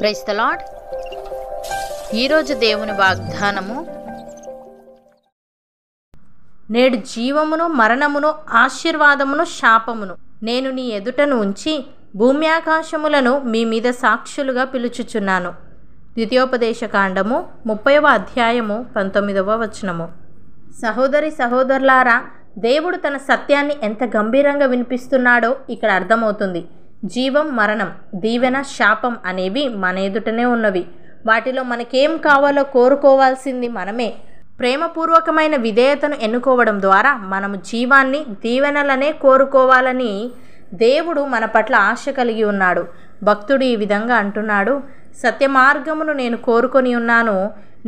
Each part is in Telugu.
ప్రైస్తలాడ్ ద ఈరోజు దేవుని వాగ్దానము నేడు జీవమును మరణమును ఆశీర్వాదమును శాపమును నేను నీ ఎదుటను ఉంచి భూమి ఆకాశములను మీ మీద సాక్షులుగా పిలుచుచున్నాను ద్వితీయోపదేశ కాండము ముప్పైవ అధ్యాయము పంతొమ్మిదవ వచనము సహోదరి సహోదరులారా దేవుడు తన సత్యాన్ని ఎంత గంభీరంగా వినిపిస్తున్నాడో ఇక్కడ అర్థమవుతుంది జీవం మరణం దీవెన శాపం అనేవి మన ఎదుటనే ఉన్నవి వాటిలో మనకేం కావాలో కోరుకోవాల్సింది మనమే ప్రేమపూర్వకమైన విధేయతను ఎన్నుకోవడం ద్వారా మనము జీవాన్ని దీవెనలనే కోరుకోవాలని దేవుడు మన పట్ల ఆశ కలిగి ఉన్నాడు భక్తుడు ఈ విధంగా అంటున్నాడు సత్యమార్గమును నేను కోరుకొని ఉన్నాను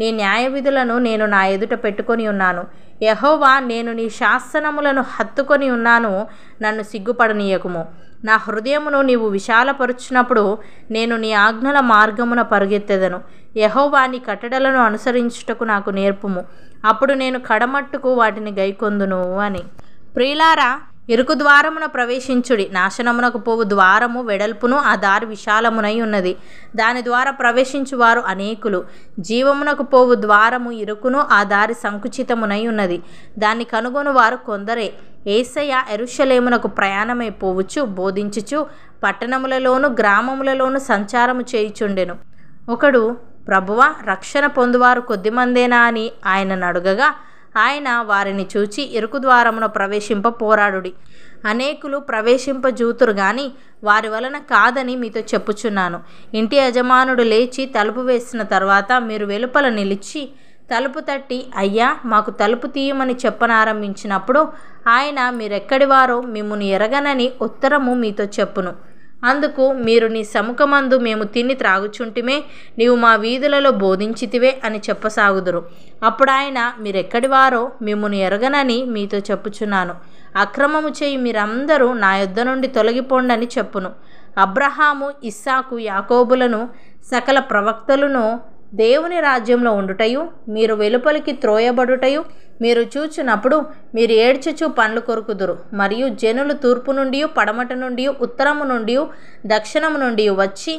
నీ న్యాయ విధులను నేను నా ఎదుట పెట్టుకొని ఉన్నాను యహోవా నేను నీ శాసనములను హత్తుకొని ఉన్నాను నన్ను సిగ్గుపడనీయకుము నా హృదయమును నీవు విశాలపరుచున్నప్పుడు నేను నీ ఆజ్ఞల మార్గమున పరుగెత్తెదను యహోవా నీ కట్టడలను అనుసరించుటకు నాకు నేర్పుము అప్పుడు నేను కడమట్టుకు వాటిని గైకొందును అని ప్రియులారా ఇరుకు ద్వారమున ప్రవేశించుడి నాశనమునకు పోవు ద్వారము వెడల్పును ఆ దారి విశాలమునై ఉన్నది దాని ద్వారా ప్రవేశించువారు అనేకులు జీవమునకు పోవు ద్వారము ఇరుకును ఆ దారి సంకుచితమునై ఉన్నది దాన్ని కనుగొను వారు కొందరే ఏసయ ఎరుషలేమునకు ప్రయాణమై పోవచ్చు బోధించుచు పట్టణములలోను గ్రామములలోను సంచారము చేయుచుండెను ఒకడు ప్రభువ రక్షణ పొందువారు కొద్దిమందేనా అని ఆయనను అడుగగా ఆయన వారిని చూచి ఇరుకు ద్వారమున ప్రవేశింప పోరాడుడి అనేకులు ప్రవేశింప జూతురు గాని వారి వలన కాదని మీతో చెప్పుచున్నాను ఇంటి యజమానుడు లేచి తలుపు వేసిన తర్వాత మీరు వెలుపల నిలిచి తలుపు తట్టి అయ్యా మాకు తలుపు తీయమని చెప్పనారంభించినప్పుడు ఆయన మీరెక్కడివారో మిమ్మల్ని ఎరగనని ఉత్తరము మీతో చెప్పును అందుకు మీరు నీ సముఖమందు మేము తిని త్రాగుచుంటిమే నీవు మా వీధులలో బోధించితివే అని చెప్పసాగుదురు అప్పుడు ఆయన మీరెక్కడి వారో మిమ్మల్ని ఎరగనని మీతో చెప్పుచున్నాను అక్రమము చేయి మీరందరూ నా యుద్ధ నుండి తొలగిపోండని చెప్పును అబ్రహాము ఇస్సాకు యాకోబులను సకల ప్రవక్తలను దేవుని రాజ్యంలో ఉండుటయు మీరు వెలుపలికి త్రోయబడుటయు మీరు చూచినప్పుడు మీరు ఏడ్చుచు పండ్లు కొరుకుదురు మరియు జనులు తూర్పు నుండి పడమట నుండి ఉత్తరము నుండి దక్షిణము నుండి వచ్చి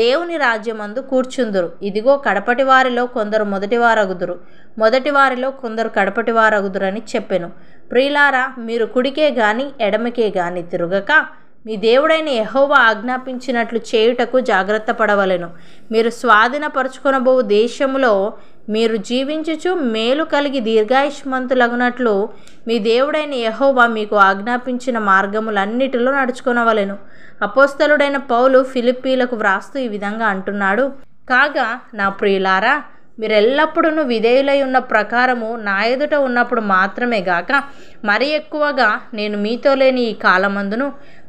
దేవుని రాజ్యమందు కూర్చుందురు ఇదిగో కడపటి వారిలో కొందరు మొదటివారగుదురు మొదటి వారిలో కొందరు కడపటి వారగుదురని చెప్పెను ప్రియులారా మీరు కుడికే గాని ఎడమకే గాని తిరగక మీ దేవుడైన యహోవా ఆజ్ఞాపించినట్లు చేయుటకు జాగ్రత్త పడవలను మీరు స్వాధీనపరచుకొనబో దేశంలో మీరు జీవించుచు మేలు కలిగి దీర్ఘాయుష్మంతులగునట్లు మీ దేవుడైన యహోవా మీకు ఆజ్ఞాపించిన మార్గములన్నిటిలో నడుచుకొనవలెను అపోస్తలుడైన పౌలు ఫిలిప్పీలకు వ్రాస్తూ ఈ విధంగా అంటున్నాడు కాగా నా ప్రియులారా మీరు ఎల్లప్పుడూ విధేయులై ఉన్న ప్రకారము నా ఎదుట ఉన్నప్పుడు మాత్రమే గాక మరి ఎక్కువగా నేను మీతో లేని ఈ కాలమందును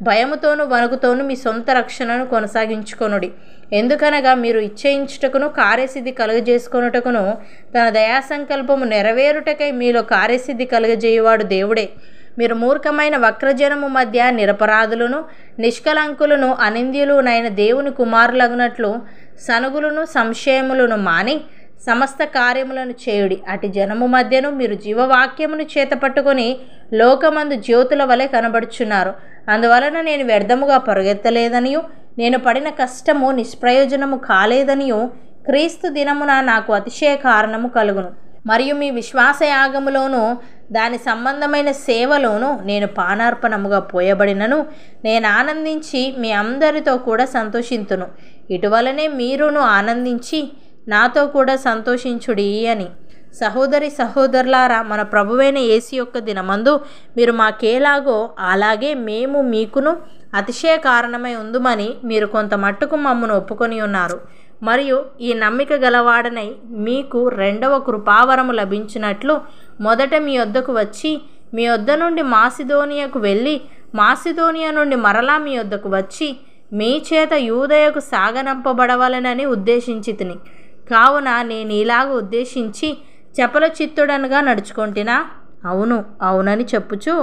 భయముతోనూ వణుకుతోనూ మీ సొంత రక్షణను కొనసాగించుకొనుడి ఎందుకనగా మీరు ఇచ్చేయించుటకును కార్యసిద్ధి కలుగజేసుకొనుటకును తన దయా సంకల్పము నెరవేరుటకై మీలో కార్యసిద్ధి కలుగజేయువాడు దేవుడే మీరు మూర్ఖమైన వక్రజనము మధ్య నిరపరాధులను నిష్కలంకులను అనింద్యులునైన దేవుని కుమారులగునట్లు సనుగులను సంశయములను మాని సమస్త కార్యములను చేయుడి అటు జనము మధ్యను మీరు జీవవాక్యమును చేత పట్టుకొని లోకమందు జ్యోతుల వలె కనబడుచున్నారు అందువలన నేను వ్యర్థముగా పరుగెత్తలేదనియు నేను పడిన కష్టము నిష్ప్రయోజనము కాలేదనియు క్రీస్తు దినమున నాకు అతిశయ కారణము కలుగును మరియు మీ విశ్వాసయాగములోను దాని సంబంధమైన సేవలోను నేను పానార్పణముగా పోయబడినను నేను ఆనందించి మీ అందరితో కూడా సంతోషింతును ఇటువలనే మీరును ఆనందించి నాతో కూడా సంతోషించుడి అని సహోదరి సహోదరులారా మన ప్రభువైన ఏసి యొక్క దినమందు మీరు మాకేలాగో అలాగే మేము మీకును అతిశయ కారణమై ఉందమని మీరు కొంత మట్టుకు మమ్మను ఒప్పుకొని ఉన్నారు మరియు ఈ నమ్మిక గలవాడనై మీకు రెండవ కృపావరము లభించినట్లు మొదట మీ వద్దకు వచ్చి మీ వద్ద నుండి మాసిదోనియకు వెళ్ళి మాసిదోనియా నుండి మరలా మీ వద్దకు వచ్చి మీ చేత యూదయకు సాగనంపబడవలనని ఉద్దేశించి తిని కావున నేను ఇలాగ ఉద్దేశించి చెప్పల చిత్తుడనుగా నడుచుకుంటున్నా అవును అవునని చెప్పుచు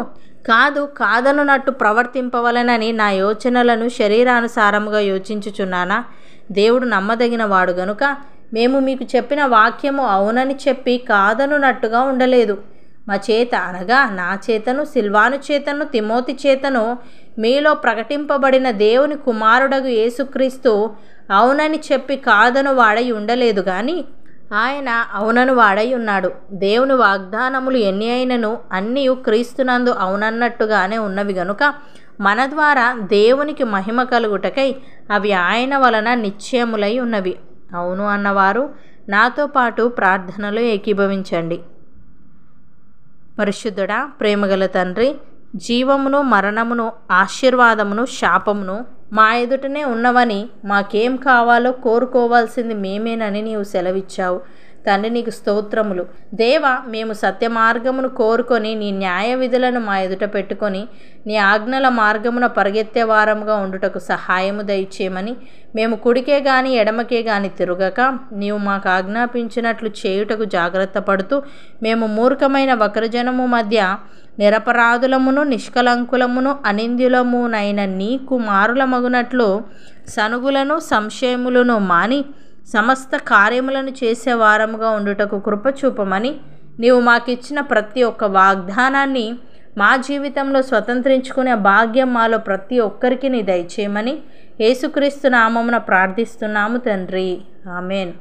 కాదు కాదనున్నట్టు ప్రవర్తింపవలనని నా యోచనలను శరీరానుసారముగా యోచించుచున్నానా దేవుడు నమ్మదగిన వాడు గనుక మేము మీకు చెప్పిన వాక్యము అవునని చెప్పి కాదనున్నట్టుగా ఉండలేదు మా చేత అనగా నా చేతను సిల్వాను చేతను తిమోతి చేతను మీలో ప్రకటింపబడిన దేవుని కుమారుడగు యేసుక్రీస్తు అవునని చెప్పి కాదను వాడై ఉండలేదు కానీ ఆయన అవునను వాడై ఉన్నాడు దేవుని వాగ్దానములు ఎన్ని అయినను అన్నీ క్రీస్తునందు అవునన్నట్టుగానే ఉన్నవి గనుక మన ద్వారా దేవునికి మహిమ కలుగుటకై అవి ఆయన వలన నిశ్చయములై ఉన్నవి అవును అన్నవారు నాతో పాటు ప్రార్థనలు ఏకీభవించండి పరిశుద్ధుడా ప్రేమగల తండ్రి జీవమును మరణమును ఆశీర్వాదమును శాపమును మా ఎదుటనే ఉన్నవని మాకేం కావాలో కోరుకోవాల్సింది మేమేనని నీవు సెలవిచ్చావు తండ్రి నీకు స్తోత్రములు దేవ మేము సత్య మార్గమును కోరుకొని నీ న్యాయ విధులను మా ఎదుట పెట్టుకొని నీ ఆజ్ఞల మార్గమున పరిగెత్తే వారముగా ఉండుటకు సహాయము దయచేయమని మేము కుడికే గాని ఎడమకే గాని తిరగక నీవు మాకు ఆజ్ఞాపించినట్లు చేయుటకు జాగ్రత్త పడుతూ మేము మూర్ఖమైన వక్రజనము మధ్య నిరపరాధులమును నిష్కలంకులమును అనింద్యులమునైన నీ కుమారులమగునట్లు సనుగులను సంశయములను మాని సమస్త కార్యములను చేసే వారముగా ఉండుటకు కృపచూపమని నీవు మాకిచ్చిన ప్రతి ఒక్క వాగ్దానాన్ని మా జీవితంలో స్వతంత్రించుకునే భాగ్యం మాలో ప్రతి ఒక్కరికి నీ దయచేయమని యేసుక్రీస్తు నామమున ప్రార్థిస్తున్నాము తండ్రి ఆమెన్